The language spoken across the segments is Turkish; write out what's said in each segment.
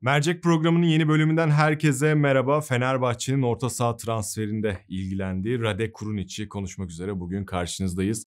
Mercek programının yeni bölümünden herkese merhaba. Fenerbahçe'nin orta saha transferinde ilgilendiği Radek Kuruniç'i konuşmak üzere bugün karşınızdayız.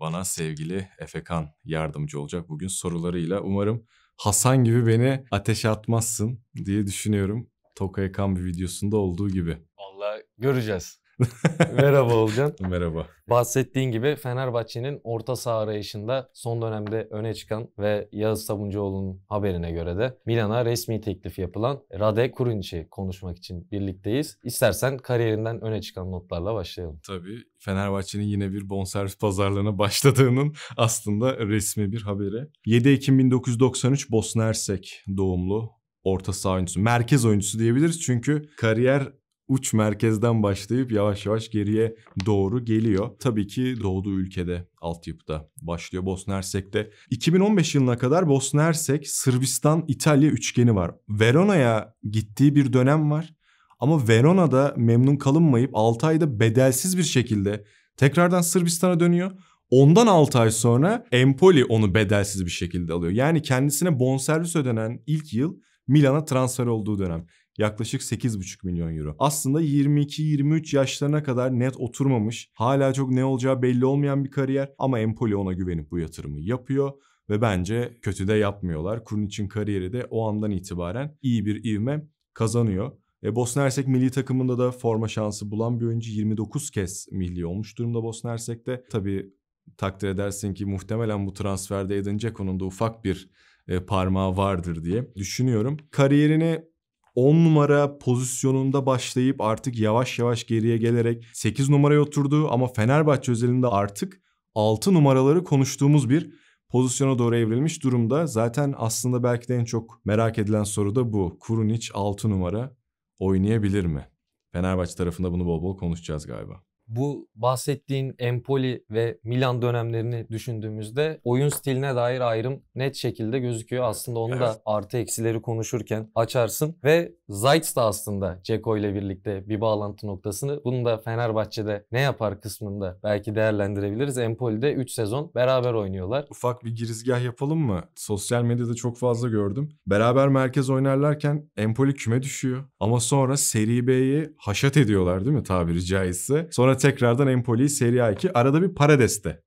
Bana sevgili Efekan yardımcı olacak bugün sorularıyla. Umarım Hasan gibi beni ateşe atmazsın diye düşünüyorum. Tokay Kan bir videosunda olduğu gibi. Valla göreceğiz. Merhaba Olcan. Merhaba. Bahsettiğin gibi Fenerbahçe'nin orta saha arayışında son dönemde öne çıkan ve Yağız Sabuncuoğlu'nun haberine göre de Milan'a resmi teklif yapılan Rade Kurunç'i konuşmak için birlikteyiz. İstersen kariyerinden öne çıkan notlarla başlayalım. Tabii. Fenerbahçe'nin yine bir bonservis pazarlığına başladığının aslında resmi bir haberi. 7 Ekim 1993 Bosna Ersek doğumlu orta saha oyuncusu, merkez oyuncusu diyebiliriz. Çünkü kariyer uç merkezden başlayıp yavaş yavaş geriye doğru geliyor. Tabii ki doğduğu ülkede altyapıda başlıyor Bosna Hersek'te. 2015 yılına kadar Bosna Hersek Sırbistan İtalya üçgeni var. Verona'ya gittiği bir dönem var. Ama Verona'da memnun kalınmayıp 6 ayda bedelsiz bir şekilde tekrardan Sırbistan'a dönüyor. Ondan 6 ay sonra Empoli onu bedelsiz bir şekilde alıyor. Yani kendisine bonservis ödenen ilk yıl Milan'a transfer olduğu dönem yaklaşık 8,5 milyon euro. Aslında 22-23 yaşlarına kadar net oturmamış, hala çok ne olacağı belli olmayan bir kariyer ama Empoli ona güvenip bu yatırımı yapıyor ve bence kötü de yapmıyorlar. Kurniç'in kariyeri de o andan itibaren iyi bir ivme kazanıyor. E, Bosna Hersek milli takımında da forma şansı bulan bir oyuncu 29 kez milli olmuş durumda Bosna Hersek'te. Tabii takdir edersin ki muhtemelen bu transferde Edin Ceko'nun da ufak bir e, parmağı vardır diye düşünüyorum. Kariyerini 10 numara pozisyonunda başlayıp artık yavaş yavaş geriye gelerek 8 numaraya oturdu ama Fenerbahçe özelinde artık 6 numaraları konuştuğumuz bir pozisyona doğru evrilmiş durumda. Zaten aslında belki de en çok merak edilen soru da bu. Kurunic 6 numara oynayabilir mi? Fenerbahçe tarafında bunu bol bol konuşacağız galiba bu bahsettiğin Empoli ve Milan dönemlerini düşündüğümüzde oyun stiline dair ayrım net şekilde gözüküyor. Aslında onu evet. da artı eksileri konuşurken açarsın ve Zayt da aslında Ceko ile birlikte bir bağlantı noktasını. Bunu da Fenerbahçe'de ne yapar kısmında belki değerlendirebiliriz. Empoli'de 3 sezon beraber oynuyorlar. Ufak bir girizgah yapalım mı? Sosyal medyada çok fazla gördüm. Beraber merkez oynarlarken Empoli küme düşüyor. Ama sonra Seri B'yi haşat ediyorlar değil mi tabiri caizse? Sonra tekrardan Empoli'yi Seri A2. Arada bir paradeste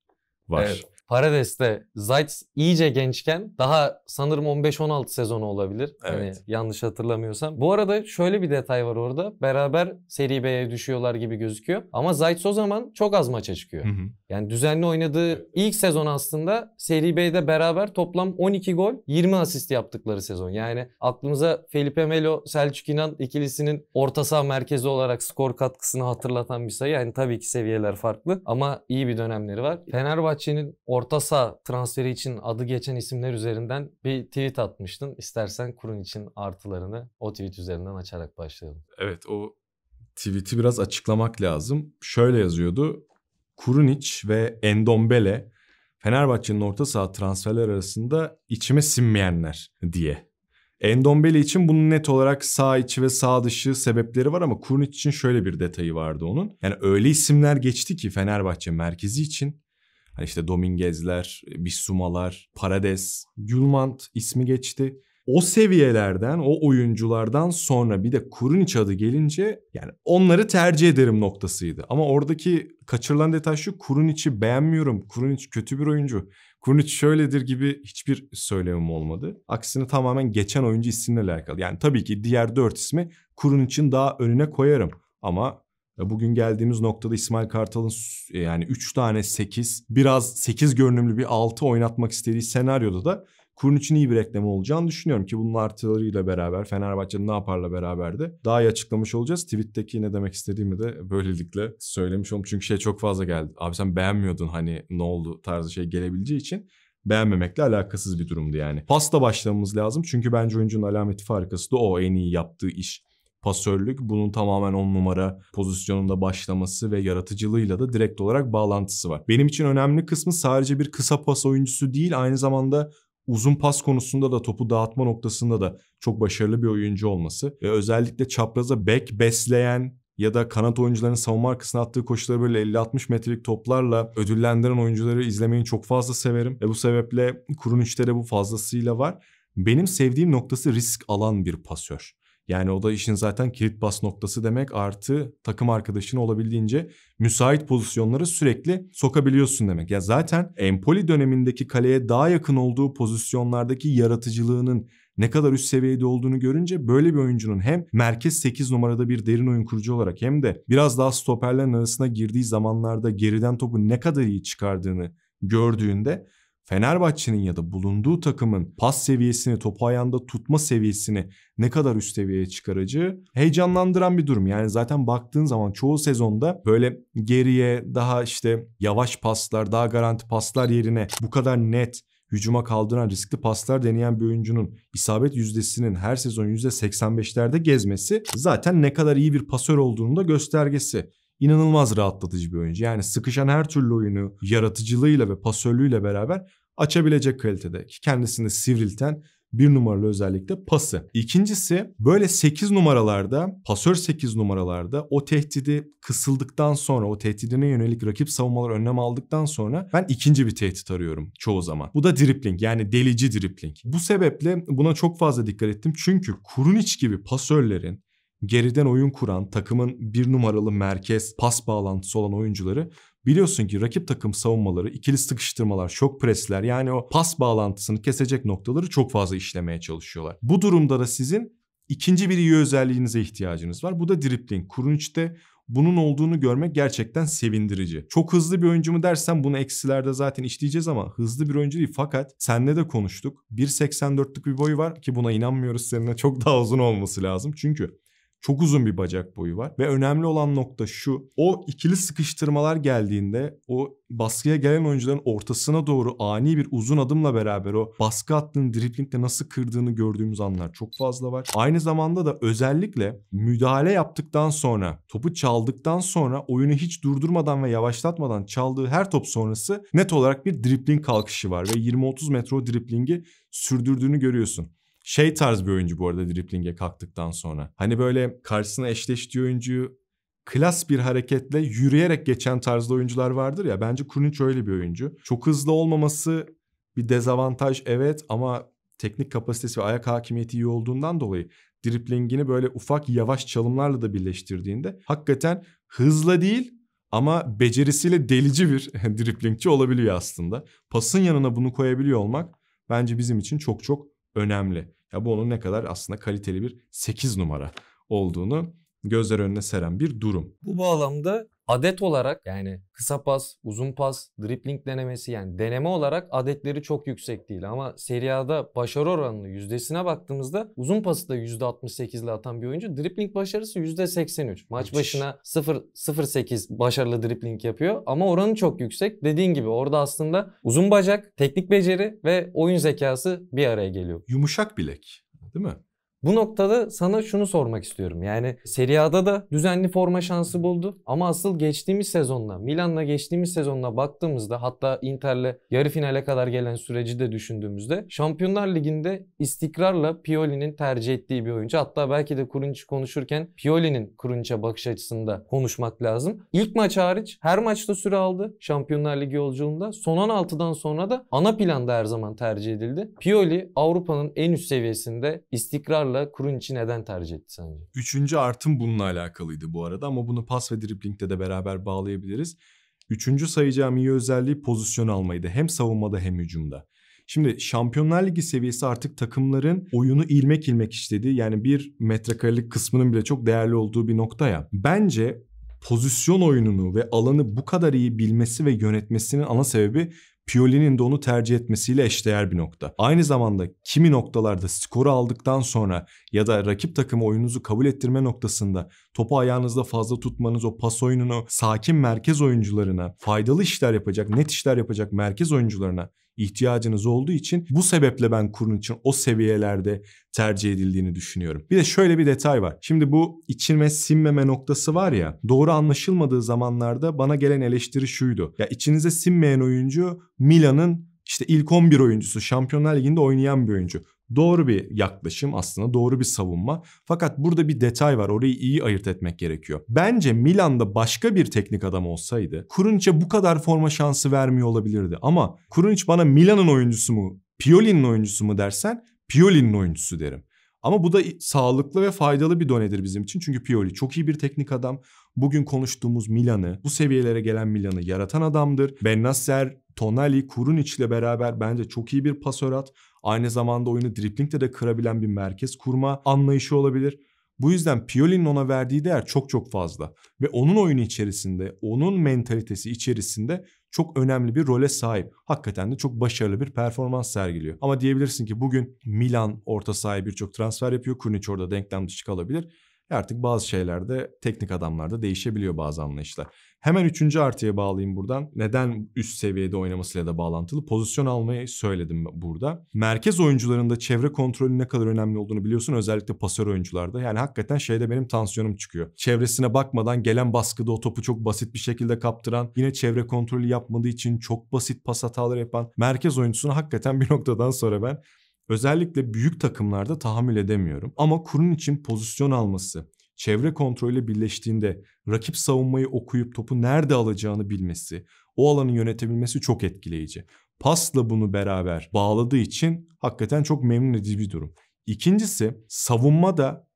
var. Evet. Parades'te Zayt's iyice gençken daha sanırım 15-16 sezonu olabilir. Hani evet. Hani yanlış hatırlamıyorsam. Bu arada şöyle bir detay var orada. Beraber seri B'ye düşüyorlar gibi gözüküyor. Ama Zayt o zaman çok az maça çıkıyor. Hı hı. Yani düzenli oynadığı ilk sezon aslında Seri B'de beraber toplam 12 gol 20 asist yaptıkları sezon. Yani aklımıza Felipe Melo, Selçuk İnan ikilisinin orta saha merkezi olarak skor katkısını hatırlatan bir sayı. Yani tabii ki seviyeler farklı ama iyi bir dönemleri var. Fenerbahçe'nin orta saha transferi için adı geçen isimler üzerinden bir tweet atmıştın. İstersen kurun için artılarını o tweet üzerinden açarak başlayalım. Evet o tweet'i biraz açıklamak lazım. Şöyle yazıyordu. Kurunic ve Endombele Fenerbahçe'nin orta saha transferler arasında içime sinmeyenler diye. Endombele için bunun net olarak sağ içi ve sağ dışı sebepleri var ama Kurunic için şöyle bir detayı vardı onun. Yani öyle isimler geçti ki Fenerbahçe merkezi için. Hani işte Dominguezler, Bissumalar, Parades, Yulmant ismi geçti o seviyelerden, o oyunculardan sonra bir de Kurunic adı gelince yani onları tercih ederim noktasıydı. Ama oradaki kaçırılan detay şu Kurunic'i beğenmiyorum. Kurunic kötü bir oyuncu. Kurunic şöyledir gibi hiçbir söylemim olmadı. Aksine tamamen geçen oyuncu ismiyle alakalı. Yani tabii ki diğer dört ismi Kurunic'in daha önüne koyarım. Ama e, Bugün geldiğimiz noktada İsmail Kartal'ın e, yani 3 tane 8, biraz 8 görünümlü bir 6 oynatmak istediği senaryoda da Kurun için iyi bir reklam olacağını düşünüyorum ki bunun artılarıyla beraber Fenerbahçe'nin ne yaparla beraber de daha iyi açıklamış olacağız. Tweet'teki ne demek istediğimi de böylelikle söylemiş oldum. Çünkü şey çok fazla geldi. Abi sen beğenmiyordun hani ne oldu tarzı şey gelebileceği için beğenmemekle alakasız bir durumdu yani. Pasta başlamamız lazım çünkü bence oyuncunun alameti farikası da o en iyi yaptığı iş pasörlük. Bunun tamamen on numara pozisyonunda başlaması ve yaratıcılığıyla da direkt olarak bağlantısı var. Benim için önemli kısmı sadece bir kısa pas oyuncusu değil aynı zamanda uzun pas konusunda da topu dağıtma noktasında da çok başarılı bir oyuncu olması ve özellikle çapraza bek besleyen ya da kanat oyuncularının savunma arkasına attığı koşuları böyle 50-60 metrelik toplarla ödüllendiren oyuncuları izlemeyi çok fazla severim. Ve bu sebeple kurun üçte de bu fazlasıyla var. Benim sevdiğim noktası risk alan bir pasör. Yani o da işin zaten kilit bas noktası demek artı takım arkadaşını olabildiğince müsait pozisyonlara sürekli sokabiliyorsun demek. Ya zaten Empoli dönemindeki kaleye daha yakın olduğu pozisyonlardaki yaratıcılığının ne kadar üst seviyede olduğunu görünce böyle bir oyuncunun hem merkez 8 numarada bir derin oyun kurucu olarak hem de biraz daha stoperlerin arasına girdiği zamanlarda geriden topu ne kadar iyi çıkardığını gördüğünde Fenerbahçe'nin ya da bulunduğu takımın pas seviyesini, topu ayağında tutma seviyesini ne kadar üst seviyeye çıkaracağı heyecanlandıran bir durum. Yani zaten baktığın zaman çoğu sezonda böyle geriye daha işte yavaş paslar, daha garanti paslar yerine bu kadar net hücuma kaldıran riskli paslar deneyen bir oyuncunun isabet yüzdesinin her sezon %85'lerde gezmesi zaten ne kadar iyi bir pasör olduğunu da göstergesi inanılmaz rahatlatıcı bir oyuncu. Yani sıkışan her türlü oyunu yaratıcılığıyla ve pasörlüğüyle beraber açabilecek kalitede. Kendisini sivrilten bir numaralı özellikle pası. İkincisi böyle 8 numaralarda pasör 8 numaralarda o tehdidi kısıldıktan sonra o tehdidine yönelik rakip savunmalar önlem aldıktan sonra ben ikinci bir tehdit arıyorum çoğu zaman. Bu da dripling yani delici dripling. Bu sebeple buna çok fazla dikkat ettim çünkü Kurunic gibi pasörlerin geriden oyun kuran takımın bir numaralı merkez pas bağlantısı olan oyuncuları biliyorsun ki rakip takım savunmaları, ikili sıkıştırmalar, şok presler yani o pas bağlantısını kesecek noktaları çok fazla işlemeye çalışıyorlar. Bu durumda da sizin ikinci bir iyi özelliğinize ihtiyacınız var. Bu da dripling. Kurunç'te bunun olduğunu görmek gerçekten sevindirici. Çok hızlı bir oyuncu mu dersen bunu eksilerde zaten işleyeceğiz ama hızlı bir oyuncu değil. Fakat senle de konuştuk. 1.84'lük bir boyu var ki buna inanmıyoruz. Seninle çok daha uzun olması lazım. Çünkü çok uzun bir bacak boyu var ve önemli olan nokta şu. O ikili sıkıştırmalar geldiğinde o baskıya gelen oyuncuların ortasına doğru ani bir uzun adımla beraber o baskı attığını driplingle nasıl kırdığını gördüğümüz anlar çok fazla var. Aynı zamanda da özellikle müdahale yaptıktan sonra topu çaldıktan sonra oyunu hiç durdurmadan ve yavaşlatmadan çaldığı her top sonrası net olarak bir dripling kalkışı var ve 20-30 metro o driplingi sürdürdüğünü görüyorsun. Şey tarz bir oyuncu bu arada driplinge kalktıktan sonra. Hani böyle karşısına eşleştiği oyuncuyu klas bir hareketle yürüyerek geçen tarzda oyuncular vardır ya. Bence Krunic öyle bir oyuncu. Çok hızlı olmaması bir dezavantaj evet ama teknik kapasitesi ve ayak hakimiyeti iyi olduğundan dolayı driplingini böyle ufak yavaş çalımlarla da birleştirdiğinde hakikaten hızla değil ama becerisiyle delici bir driplingçi olabiliyor aslında. Pasın yanına bunu koyabiliyor olmak bence bizim için çok çok önemli. Ya bu onun ne kadar aslında kaliteli bir 8 numara olduğunu gözler önüne seren bir durum. Bu bağlamda adet olarak yani kısa pas, uzun pas, dripling denemesi yani deneme olarak adetleri çok yüksek değil. Ama Serie başarı oranını yüzdesine baktığımızda uzun pası da %68 ile atan bir oyuncu. Dripling başarısı %83. Maç başına 0 08 başarılı dripling yapıyor ama oranı çok yüksek. Dediğin gibi orada aslında uzun bacak, teknik beceri ve oyun zekası bir araya geliyor. Yumuşak bilek değil mi? Bu noktada sana şunu sormak istiyorum. Yani Serie A'da da düzenli forma şansı buldu ama asıl geçtiğimiz sezonla Milan'la geçtiğimiz sezonla baktığımızda hatta Inter'le yarı finale kadar gelen süreci de düşündüğümüzde Şampiyonlar Ligi'nde istikrarla Pioli'nin tercih ettiği bir oyuncu. Hatta belki de Kurunç'u konuşurken Pioli'nin Kurunç'a bakış açısında konuşmak lazım. İlk maç hariç her maçta süre aldı Şampiyonlar Ligi yolculuğunda. Son 16'dan sonra da ana planda her zaman tercih edildi. Pioli Avrupa'nın en üst seviyesinde istikrarla Kurun içi neden tercih etti sence? Üçüncü artım bununla alakalıydı bu arada ama bunu pas ve driplingde de beraber bağlayabiliriz. Üçüncü sayacağım iyi özelliği pozisyon almaydı. Hem savunmada hem hücumda. Şimdi Şampiyonlar Ligi seviyesi artık takımların oyunu ilmek ilmek işlediği yani bir metrekarelik kısmının bile çok değerli olduğu bir nokta ya. Bence pozisyon oyununu ve alanı bu kadar iyi bilmesi ve yönetmesinin ana sebebi Pioli'nin de onu tercih etmesiyle eşdeğer bir nokta. Aynı zamanda kimi noktalarda skoru aldıktan sonra ya da rakip takımı oyununuzu kabul ettirme noktasında topu ayağınızda fazla tutmanız o pas oyununu sakin merkez oyuncularına faydalı işler yapacak, net işler yapacak merkez oyuncularına ihtiyacınız olduğu için bu sebeple ben kurun için o seviyelerde tercih edildiğini düşünüyorum. Bir de şöyle bir detay var. Şimdi bu içime sinmeme noktası var ya doğru anlaşılmadığı zamanlarda bana gelen eleştiri şuydu. Ya içinize sinmeyen oyuncu Milan'ın işte ilk 11 oyuncusu Şampiyonlar Ligi'nde oynayan bir oyuncu. Doğru bir yaklaşım aslında doğru bir savunma. Fakat burada bir detay var orayı iyi ayırt etmek gerekiyor. Bence Milan'da başka bir teknik adam olsaydı Kurunç'a bu kadar forma şansı vermiyor olabilirdi. Ama Kurunç bana Milan'ın oyuncusu mu Pioli'nin oyuncusu mu dersen Pioli'nin oyuncusu derim. Ama bu da sağlıklı ve faydalı bir donedir bizim için. Çünkü Pioli çok iyi bir teknik adam. Bugün konuştuğumuz Milan'ı, bu seviyelere gelen Milan'ı yaratan adamdır. Bennasser, Tonali, Kurunic ile beraber bence çok iyi bir pasör at. Aynı zamanda oyunu driplingle de kırabilen bir merkez kurma anlayışı olabilir. Bu yüzden Pioli'nin ona verdiği değer çok çok fazla ve onun oyunu içerisinde, onun mentalitesi içerisinde çok önemli bir role sahip. Hakikaten de çok başarılı bir performans sergiliyor. Ama diyebilirsin ki bugün Milan orta sahaya birçok transfer yapıyor. Kurnic orada denklem dışı kalabilir. Artık bazı şeylerde teknik adamlarda değişebiliyor bazı anlayışlar. Hemen üçüncü artıya bağlayayım buradan. Neden üst seviyede oynamasıyla da bağlantılı? Pozisyon almayı söyledim burada. Merkez oyuncularında çevre kontrolü ne kadar önemli olduğunu biliyorsun. Özellikle pasör oyuncularda. Yani hakikaten şeyde benim tansiyonum çıkıyor. Çevresine bakmadan gelen baskıda o topu çok basit bir şekilde kaptıran, yine çevre kontrolü yapmadığı için çok basit pas hataları yapan merkez oyuncusunu hakikaten bir noktadan sonra ben Özellikle büyük takımlarda tahammül edemiyorum. Ama kurun için pozisyon alması, çevre kontrolüyle birleştiğinde rakip savunmayı okuyup topu nerede alacağını bilmesi, o alanı yönetebilmesi çok etkileyici. Pasla bunu beraber bağladığı için hakikaten çok memnun edici bir durum. İkincisi savunma da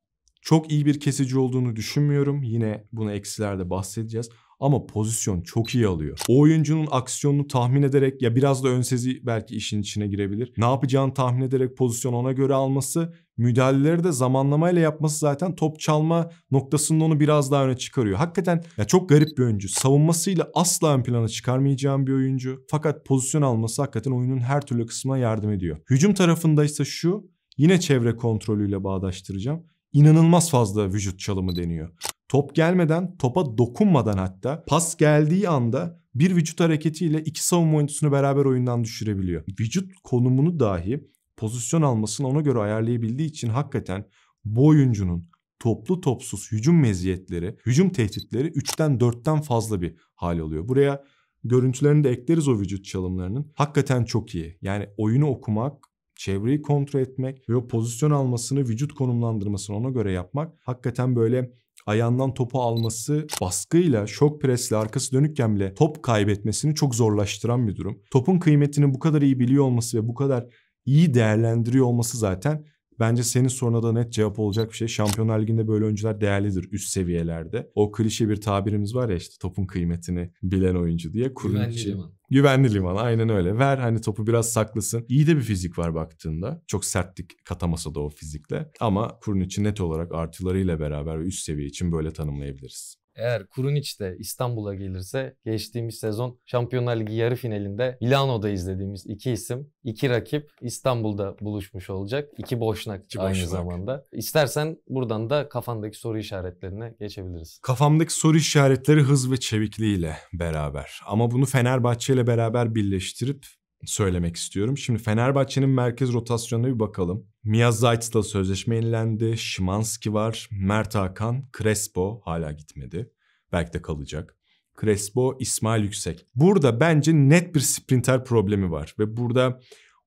çok iyi bir kesici olduğunu düşünmüyorum. Yine bunu eksilerde bahsedeceğiz ama pozisyon çok iyi alıyor. O oyuncunun aksiyonunu tahmin ederek ya biraz da önsezi belki işin içine girebilir. Ne yapacağını tahmin ederek pozisyon ona göre alması müdahaleleri de zamanlamayla yapması zaten top çalma noktasında onu biraz daha öne çıkarıyor. Hakikaten ya çok garip bir oyuncu. Savunmasıyla asla ön plana çıkarmayacağım bir oyuncu. Fakat pozisyon alması hakikaten oyunun her türlü kısmına yardım ediyor. Hücum tarafında ise şu yine çevre kontrolüyle bağdaştıracağım. İnanılmaz fazla vücut çalımı deniyor. Top gelmeden, topa dokunmadan hatta pas geldiği anda bir vücut hareketiyle iki savunma oyuncusunu beraber oyundan düşürebiliyor. Vücut konumunu dahi pozisyon almasını ona göre ayarlayabildiği için hakikaten bu oyuncunun toplu topsuz hücum meziyetleri, hücum tehditleri 3'ten 4'ten fazla bir hal oluyor. Buraya görüntülerini de ekleriz o vücut çalımlarının. Hakikaten çok iyi. Yani oyunu okumak, çevreyi kontrol etmek ve o pozisyon almasını, vücut konumlandırmasını ona göre yapmak hakikaten böyle ayağından topu alması baskıyla şok presle arkası dönükken bile top kaybetmesini çok zorlaştıran bir durum. Topun kıymetini bu kadar iyi biliyor olması ve bu kadar iyi değerlendiriyor olması zaten Bence senin soruna da net cevap olacak bir şey. Şampiyonlar Ligi'nde böyle oyuncular değerlidir üst seviyelerde. O klişe bir tabirimiz var ya işte topun kıymetini bilen oyuncu diye. Kurun için, Güvenli liman aynen öyle. Ver hani topu biraz saklasın. İyi de bir fizik var baktığında. Çok sertlik katamasa da o fizikle. Ama kurun için net olarak artılarıyla beraber ve üst seviye için böyle tanımlayabiliriz. Eğer Kurunic de İstanbul'a gelirse geçtiğimiz sezon Şampiyonlar Ligi yarı finalinde Milano'da izlediğimiz iki isim, iki rakip İstanbul'da buluşmuş olacak. İki boşnak iki aynı boşnak. zamanda. İstersen buradan da kafandaki soru işaretlerine geçebiliriz. Kafamdaki soru işaretleri hız ve çevikliğiyle beraber. Ama bunu Fenerbahçe ile beraber birleştirip söylemek istiyorum. Şimdi Fenerbahçe'nin merkez rotasyonuna bir bakalım. Mia Zaitz'la sözleşme yenilendi. Şimanski var. Mert Hakan. Crespo hala gitmedi. Belki de kalacak. Crespo, İsmail Yüksek. Burada bence net bir sprinter problemi var. Ve burada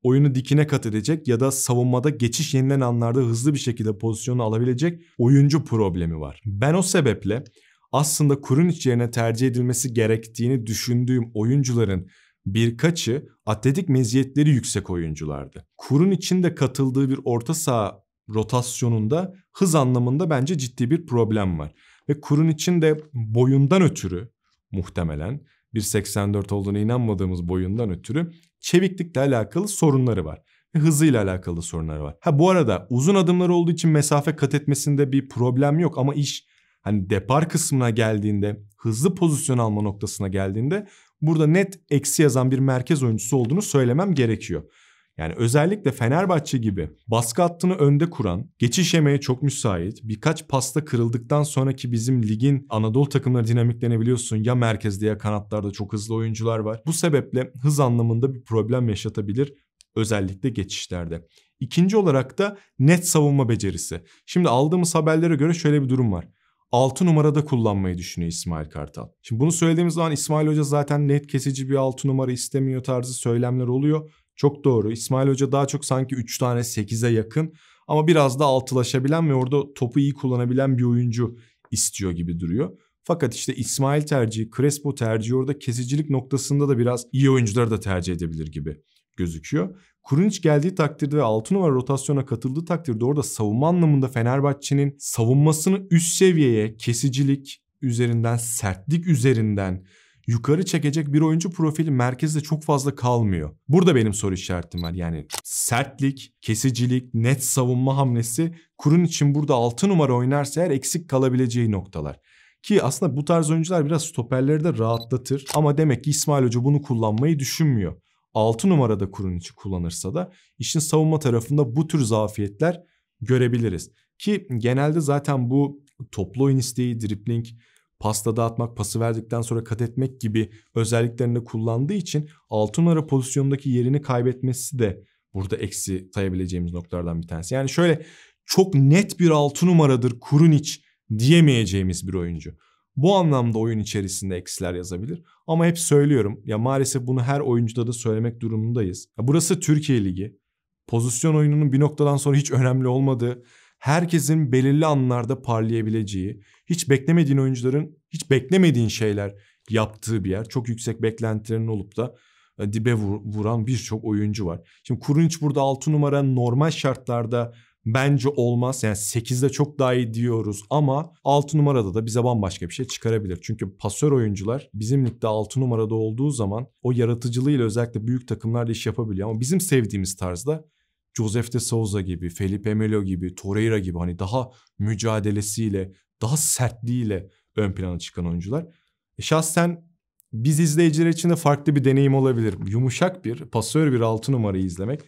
oyunu dikine kat edecek ya da savunmada geçiş yenilen anlarda hızlı bir şekilde pozisyonu alabilecek oyuncu problemi var. Ben o sebeple aslında Kurunic yerine tercih edilmesi gerektiğini düşündüğüm oyuncuların birkaçı atletik meziyetleri yüksek oyunculardı. Kurun içinde katıldığı bir orta saha rotasyonunda hız anlamında bence ciddi bir problem var. Ve kurun içinde boyundan ötürü muhtemelen 1.84 olduğuna inanmadığımız boyundan ötürü çeviklikle alakalı sorunları var. Ve hızıyla alakalı sorunları var. Ha bu arada uzun adımlar olduğu için mesafe kat etmesinde bir problem yok ama iş hani depar kısmına geldiğinde hızlı pozisyon alma noktasına geldiğinde burada net eksi yazan bir merkez oyuncusu olduğunu söylemem gerekiyor. Yani özellikle Fenerbahçe gibi baskı hattını önde kuran, geçiş yemeye çok müsait, birkaç pasta kırıldıktan sonraki bizim ligin Anadolu takımları dinamiklerini biliyorsun. Ya merkezde ya kanatlarda çok hızlı oyuncular var. Bu sebeple hız anlamında bir problem yaşatabilir özellikle geçişlerde. İkinci olarak da net savunma becerisi. Şimdi aldığımız haberlere göre şöyle bir durum var. 6 numarada kullanmayı düşünüyor İsmail Kartal. Şimdi bunu söylediğimiz zaman İsmail Hoca zaten net kesici bir 6 numara istemiyor tarzı söylemler oluyor. Çok doğru. İsmail Hoca daha çok sanki 3 tane 8'e yakın ama biraz da altılaşabilen ve orada topu iyi kullanabilen bir oyuncu istiyor gibi duruyor. Fakat işte İsmail tercihi, Crespo tercihi orada kesicilik noktasında da biraz iyi oyuncuları da tercih edebilir gibi gözüküyor. Kurunic geldiği takdirde ve 6 numara rotasyona katıldığı takdirde orada savunma anlamında Fenerbahçe'nin savunmasını üst seviyeye kesicilik üzerinden, sertlik üzerinden yukarı çekecek bir oyuncu profili merkezde çok fazla kalmıyor. Burada benim soru işaretim var. Yani sertlik, kesicilik, net savunma hamlesi kurun için burada 6 numara oynarsa eğer eksik kalabileceği noktalar. Ki aslında bu tarz oyuncular biraz stoperleri de rahatlatır. Ama demek ki İsmail Hoca bunu kullanmayı düşünmüyor. 6 numarada Kuruniç'i kullanırsa da işin savunma tarafında bu tür zafiyetler görebiliriz. Ki genelde zaten bu toplu oyun isteği, dripling, pasta dağıtmak, pası verdikten sonra kat etmek gibi özelliklerini kullandığı için 6 numara pozisyonundaki yerini kaybetmesi de burada eksi sayabileceğimiz noktalardan bir tanesi. Yani şöyle çok net bir 6 numaradır Kurunic diyemeyeceğimiz bir oyuncu. Bu anlamda oyun içerisinde eksiler yazabilir. Ama hep söylüyorum ya maalesef bunu her oyuncuda da söylemek durumundayız. Ya burası Türkiye Ligi. Pozisyon oyununun bir noktadan sonra hiç önemli olmadığı, herkesin belirli anlarda parlayabileceği, hiç beklemediğin oyuncuların hiç beklemediğin şeyler yaptığı bir yer. Çok yüksek beklentilerin olup da e, dibe vuran birçok oyuncu var. Şimdi Kurunic burada 6 numara normal şartlarda bence olmaz. Yani 8'de çok daha iyi diyoruz ama 6 numarada da bize bambaşka bir şey çıkarabilir. Çünkü pasör oyuncular bizim ligde 6 numarada olduğu zaman o yaratıcılığıyla özellikle büyük takımlarla iş yapabiliyor. Ama bizim sevdiğimiz tarzda Josef de Souza gibi, Felipe Melo gibi, Torreira gibi hani daha mücadelesiyle, daha sertliğiyle ön plana çıkan oyuncular. E, şahsen biz izleyiciler için de farklı bir deneyim olabilir. Yumuşak bir, pasör bir altı numarayı izlemek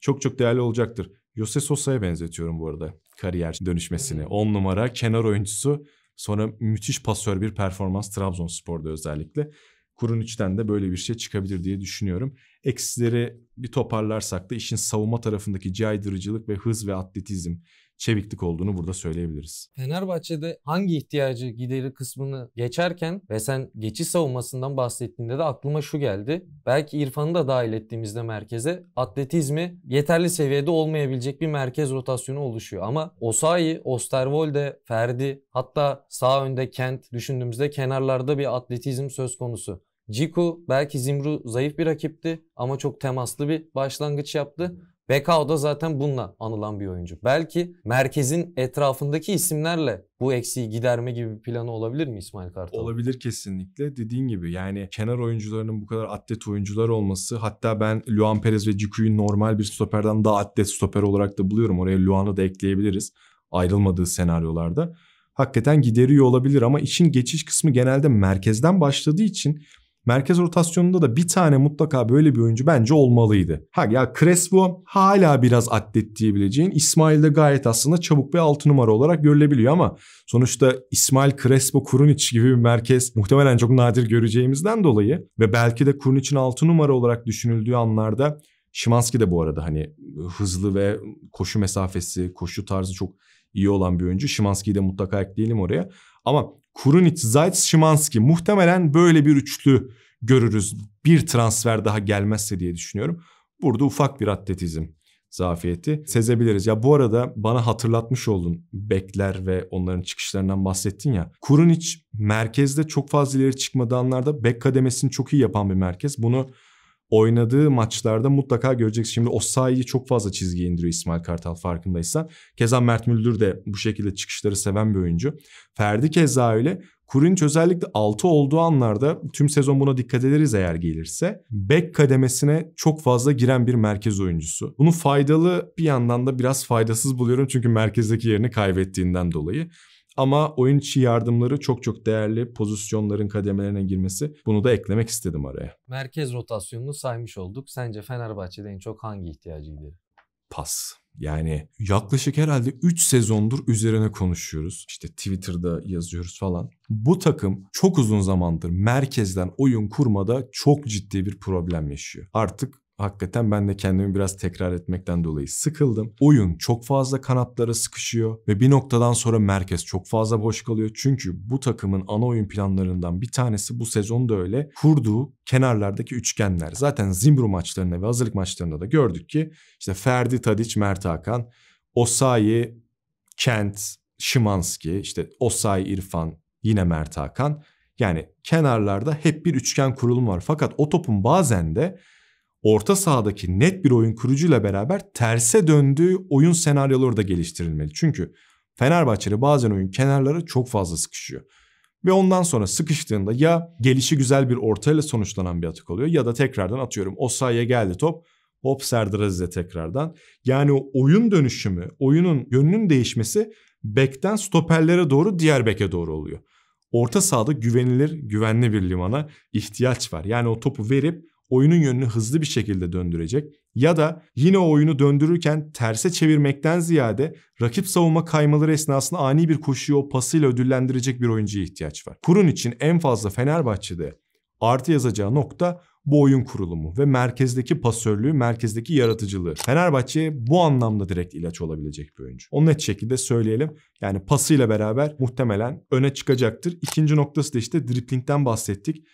çok çok değerli olacaktır. Jose Sosa'ya benzetiyorum bu arada kariyer dönüşmesini. 10 numara kenar oyuncusu sonra müthiş pasör bir performans Trabzonspor'da özellikle. Kurun içten de böyle bir şey çıkabilir diye düşünüyorum. Eksileri bir toparlarsak da işin savunma tarafındaki caydırıcılık ve hız ve atletizm çeviklik olduğunu burada söyleyebiliriz. Fenerbahçe'de hangi ihtiyacı gideri kısmını geçerken ve sen geçiş savunmasından bahsettiğinde de aklıma şu geldi. Belki İrfan'ı da dahil ettiğimizde merkeze atletizmi yeterli seviyede olmayabilecek bir merkez rotasyonu oluşuyor. Ama Osayi, Osterwolde, Ferdi hatta sağ önde Kent düşündüğümüzde kenarlarda bir atletizm söz konusu. Ciku belki Zimru zayıf bir rakipti ama çok temaslı bir başlangıç yaptı. Bekao da zaten bununla anılan bir oyuncu. Belki merkezin etrafındaki isimlerle bu eksiği giderme gibi bir planı olabilir mi İsmail Kartal? Olabilir kesinlikle. Dediğin gibi yani kenar oyuncularının bu kadar atlet oyuncular olması hatta ben Luan Perez ve Ciku'yu normal bir stoperden daha atlet stoper olarak da buluyorum. Oraya Luan'ı da ekleyebiliriz ayrılmadığı senaryolarda hakikaten gideriyor olabilir ama işin geçiş kısmı genelde merkezden başladığı için Merkez rotasyonunda da bir tane mutlaka böyle bir oyuncu bence olmalıydı. Ha ya Crespo hala biraz atlet diyebileceğin İsmail de gayet aslında çabuk bir 6 numara olarak görülebiliyor ama sonuçta İsmail Crespo Kurunic gibi bir merkez muhtemelen çok nadir göreceğimizden dolayı ve belki de Kurinic'in 6 numara olarak düşünüldüğü anlarda Şimanski de bu arada hani hızlı ve koşu mesafesi, koşu tarzı çok iyi olan bir oyuncu. Şimanski'yi de mutlaka ekleyelim oraya. Ama Kurunic, Zayt, Şimanski muhtemelen böyle bir üçlü görürüz. Bir transfer daha gelmezse diye düşünüyorum. Burada ufak bir atletizm zafiyeti sezebiliriz. Ya bu arada bana hatırlatmış oldun bekler ve onların çıkışlarından bahsettin ya. Kurunic merkezde çok fazla ileri çıkmadığı anlarda bek kademesini çok iyi yapan bir merkez. Bunu oynadığı maçlarda mutlaka göreceksin. Şimdi Osayi'yi çok fazla çizgiye indiriyor İsmail Kartal farkındaysan. Keza Mert Müldür de bu şekilde çıkışları seven bir oyuncu. Ferdi keza öyle. Kurinç özellikle 6 olduğu anlarda tüm sezon buna dikkat ederiz eğer gelirse. Bek kademesine çok fazla giren bir merkez oyuncusu. Bunu faydalı bir yandan da biraz faydasız buluyorum çünkü merkezdeki yerini kaybettiğinden dolayı. Ama oyun içi yardımları çok çok değerli pozisyonların kademelerine girmesi. Bunu da eklemek istedim araya. Merkez rotasyonunu saymış olduk. Sence Fenerbahçe'de en çok hangi ihtiyacı giderir? Pas. Yani yaklaşık herhalde 3 sezondur üzerine konuşuyoruz. İşte Twitter'da yazıyoruz falan. Bu takım çok uzun zamandır merkezden oyun kurmada çok ciddi bir problem yaşıyor. Artık hakikaten ben de kendimi biraz tekrar etmekten dolayı sıkıldım. Oyun çok fazla kanatlara sıkışıyor ve bir noktadan sonra merkez çok fazla boş kalıyor. Çünkü bu takımın ana oyun planlarından bir tanesi bu sezon da öyle kurduğu kenarlardaki üçgenler. Zaten Zimbru maçlarında ve hazırlık maçlarında da gördük ki işte Ferdi, Tadic, Mert Hakan, Osayi, Kent, Şimanski, işte Osayi, İrfan, yine Mert Hakan. Yani kenarlarda hep bir üçgen kurulum var. Fakat o topun bazen de orta sahadaki net bir oyun kurucuyla beraber terse döndüğü oyun senaryoları da geliştirilmeli. Çünkü Fenerbahçe'de bazen oyun kenarları çok fazla sıkışıyor. Ve ondan sonra sıkıştığında ya gelişi güzel bir ortayla sonuçlanan bir atık oluyor ya da tekrardan atıyorum o sahaya geldi top hop Serdar Aziz'e tekrardan. Yani oyun dönüşümü, oyunun yönünün değişmesi bekten stoperlere doğru diğer beke doğru oluyor. Orta sahada güvenilir, güvenli bir limana ihtiyaç var. Yani o topu verip oyunun yönünü hızlı bir şekilde döndürecek ya da yine o oyunu döndürürken terse çevirmekten ziyade rakip savunma kaymaları esnasında ani bir koşuyu o pasıyla ödüllendirecek bir oyuncuya ihtiyaç var. Kurun için en fazla Fenerbahçe'de artı yazacağı nokta bu oyun kurulumu ve merkezdeki pasörlüğü, merkezdeki yaratıcılığı. Fenerbahçe bu anlamda direkt ilaç olabilecek bir oyuncu. Onu net şekilde söyleyelim. Yani pasıyla beraber muhtemelen öne çıkacaktır. İkinci noktası da işte driplingden bahsettik.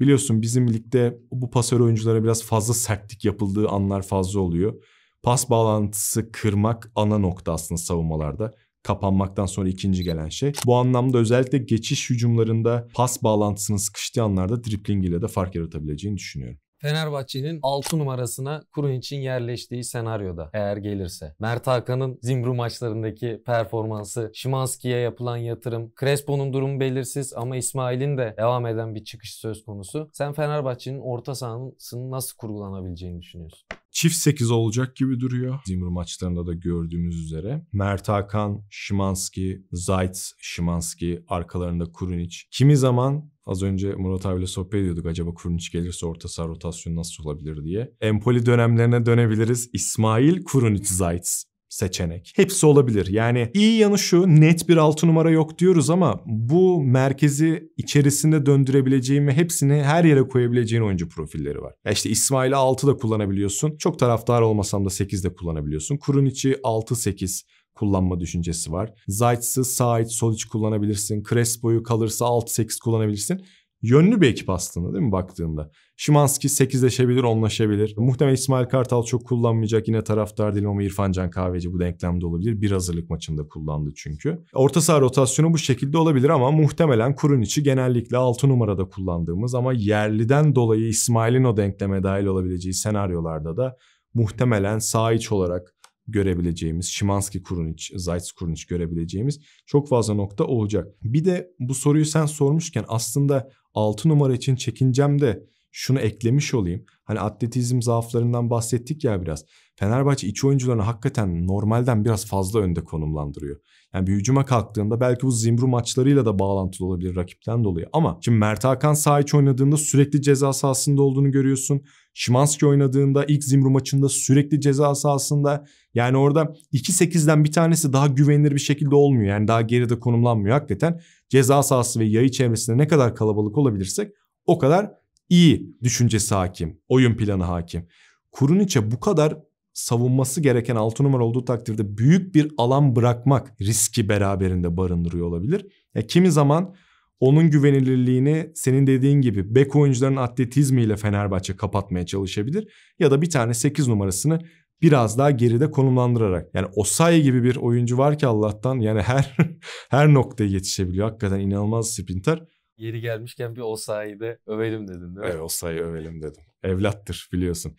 Biliyorsun bizim ligde bu pasör oyunculara biraz fazla sertlik yapıldığı anlar fazla oluyor. Pas bağlantısı kırmak ana nokta aslında savunmalarda. Kapanmaktan sonra ikinci gelen şey. Bu anlamda özellikle geçiş hücumlarında pas bağlantısının sıkıştığı anlarda dripling ile de fark yaratabileceğini düşünüyorum. Fenerbahçe'nin 6 numarasına Kurunç'in yerleştiği senaryoda eğer gelirse. Mert Hakan'ın Zimbru maçlarındaki performansı, Şimanski'ye yapılan yatırım, Crespo'nun durumu belirsiz ama İsmail'in de devam eden bir çıkış söz konusu. Sen Fenerbahçe'nin orta sahasının nasıl kurgulanabileceğini düşünüyorsun? çift 8 olacak gibi duruyor. Zimru maçlarında da gördüğümüz üzere. Mert Hakan, Şimanski, Zayt, Şimanski, arkalarında Kurunic. Kimi zaman Az önce Murat abiyle sohbet ediyorduk acaba Kurunic gelirse orta saha rotasyonu nasıl olabilir diye. Empoli dönemlerine dönebiliriz. İsmail Kurunic Zayt's seçenek. Hepsi olabilir. Yani iyi yanı şu net bir altı numara yok diyoruz ama bu merkezi içerisinde döndürebileceğin ve hepsini her yere koyabileceğin oyuncu profilleri var. Ya işte İsmail'i 6 da kullanabiliyorsun. Çok taraftar olmasam da 8 de kullanabiliyorsun. Kurunic'i 6-8 kullanma düşüncesi var. Zayt'sı sağ iç sol iç kullanabilirsin. Crespo'yu kalırsa alt 8 kullanabilirsin. Yönlü bir ekip aslında değil mi baktığında? Şimanski 8'leşebilir, 10'laşabilir. Muhtemelen İsmail Kartal çok kullanmayacak. Yine taraftar değilim ama İrfan Can Kahveci bu denklemde olabilir. Bir hazırlık maçında kullandı çünkü. Orta saha rotasyonu bu şekilde olabilir ama muhtemelen kurun içi genellikle 6 numarada kullandığımız ama yerliden dolayı İsmail'in o denkleme dahil olabileceği senaryolarda da muhtemelen sağ iç olarak görebileceğimiz, Şimanski Kurunic, Zayt's Kurunic görebileceğimiz çok fazla nokta olacak. Bir de bu soruyu sen sormuşken aslında 6 numara için çekincem de şunu eklemiş olayım. Hani atletizm zaaflarından bahsettik ya biraz. Fenerbahçe iç oyuncularını hakikaten normalden biraz fazla önde konumlandırıyor. Yani bir hücuma kalktığında belki bu Zimbru maçlarıyla da bağlantılı olabilir rakipten dolayı. Ama şimdi Mert Hakan sağ iç oynadığında sürekli ceza sahasında olduğunu görüyorsun. Şimanski oynadığında ilk Zimru maçında sürekli ceza sahasında yani orada 2-8'den bir tanesi daha güvenilir bir şekilde olmuyor. Yani daha geride konumlanmıyor hakikaten. Ceza sahası ve yayı çevresinde ne kadar kalabalık olabilirsek o kadar iyi düşüncesi hakim. Oyun planı hakim. Kuruniç'e bu kadar savunması gereken 6 numara olduğu takdirde büyük bir alan bırakmak riski beraberinde barındırıyor olabilir. Ya kimi zaman onun güvenilirliğini senin dediğin gibi bek oyuncuların atletizmiyle Fenerbahçe kapatmaya çalışabilir. Ya da bir tane 8 numarasını biraz daha geride konumlandırarak. Yani Osayi gibi bir oyuncu var ki Allah'tan yani her her noktaya yetişebiliyor. Hakikaten inanılmaz sprinter. Yeri gelmişken bir Osayi'yi de övelim dedin değil mi? Evet Osayi övelim dedim. Evlattır biliyorsun.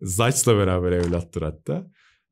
Zayt'la beraber evlattır hatta.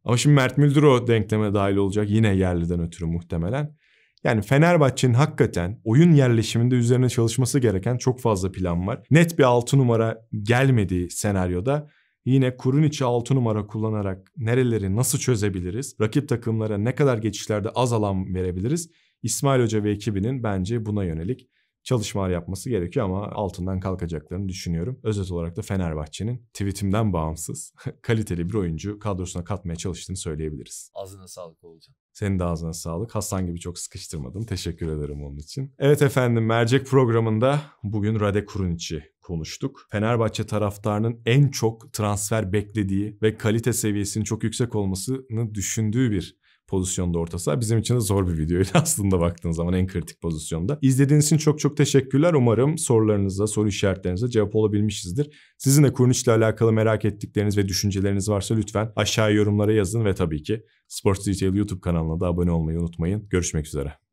Ama şimdi Mert Müldür o denkleme dahil olacak. Yine yerliden ötürü muhtemelen. Yani Fenerbahçe'nin hakikaten oyun yerleşiminde üzerine çalışması gereken çok fazla plan var. Net bir 6 numara gelmediği senaryoda yine kurun içi 6 numara kullanarak nereleri nasıl çözebiliriz? Rakip takımlara ne kadar geçişlerde az alan verebiliriz? İsmail Hoca ve ekibinin bence buna yönelik çalışmalar yapması gerekiyor ama altından kalkacaklarını düşünüyorum. Özet olarak da Fenerbahçe'nin tweetimden bağımsız kaliteli bir oyuncu kadrosuna katmaya çalıştığını söyleyebiliriz. Ağzına sağlık olacak. Senin de ağzına sağlık. Hasan gibi çok sıkıştırmadım. Teşekkür ederim onun için. Evet efendim Mercek programında bugün Rade Kuruniç'i konuştuk. Fenerbahçe taraftarının en çok transfer beklediği ve kalite seviyesinin çok yüksek olmasını düşündüğü bir pozisyonda orta saha. Bizim için de zor bir videoydu aslında baktığın zaman en kritik pozisyonda. İzlediğiniz için çok çok teşekkürler. Umarım sorularınıza, soru işaretlerinize cevap olabilmişizdir. Sizin de Kurniç'le alakalı merak ettikleriniz ve düşünceleriniz varsa lütfen aşağıya yorumlara yazın ve tabii ki Sports Detail YouTube kanalına da abone olmayı unutmayın. Görüşmek üzere.